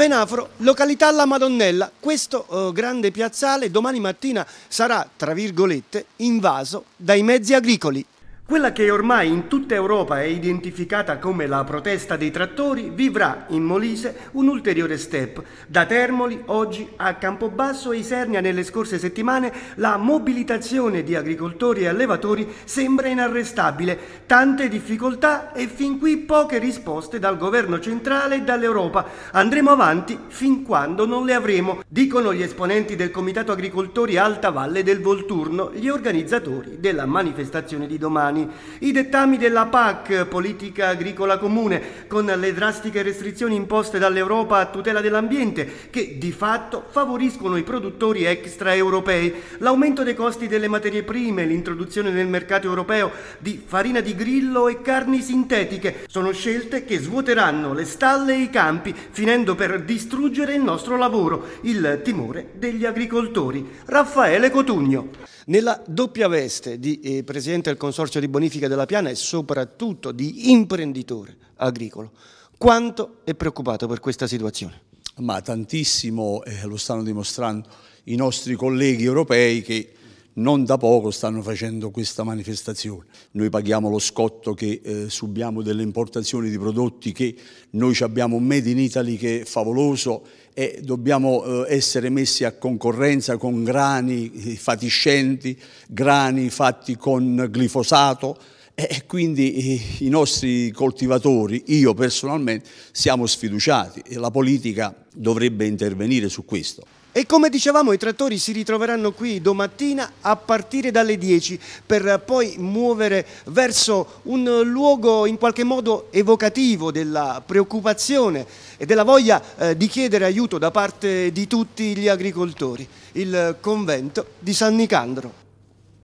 Venafro, località La Madonnella, questo oh, grande piazzale domani mattina sarà, tra virgolette, invaso dai mezzi agricoli. Quella che ormai in tutta Europa è identificata come la protesta dei trattori vivrà in Molise un ulteriore step. Da Termoli, oggi a Campobasso e Isernia nelle scorse settimane la mobilitazione di agricoltori e allevatori sembra inarrestabile. Tante difficoltà e fin qui poche risposte dal governo centrale e dall'Europa. Andremo avanti fin quando non le avremo, dicono gli esponenti del Comitato Agricoltori Alta Valle del Volturno, gli organizzatori della manifestazione di domani dettami, i dettami della PAC, politica agricola comune, con le drastiche restrizioni imposte dall'Europa a tutela dell'ambiente, che di fatto favoriscono i produttori extraeuropei, l'aumento dei costi delle materie prime, l'introduzione nel mercato europeo di farina di grillo e carni sintetiche, sono scelte che svuoteranno le stalle e i campi, finendo per distruggere il nostro lavoro, il timore degli agricoltori. Raffaele Cotugno. Nella doppia veste di eh, Presidente del Consorzio di Bonifica della Piana e soprattutto di imprenditore agricolo, quanto è preoccupato per questa situazione? Ma tantissimo, eh, lo stanno dimostrando i nostri colleghi europei che non da poco stanno facendo questa manifestazione. Noi paghiamo lo scotto che eh, subiamo delle importazioni di prodotti che noi abbiamo un Made in Italy che è favoloso e dobbiamo eh, essere messi a concorrenza con grani fatiscenti, grani fatti con glifosato, e quindi i nostri coltivatori, io personalmente, siamo sfiduciati e la politica dovrebbe intervenire su questo. E come dicevamo i trattori si ritroveranno qui domattina a partire dalle 10 per poi muovere verso un luogo in qualche modo evocativo della preoccupazione e della voglia eh, di chiedere aiuto da parte di tutti gli agricoltori, il convento di San Nicandro.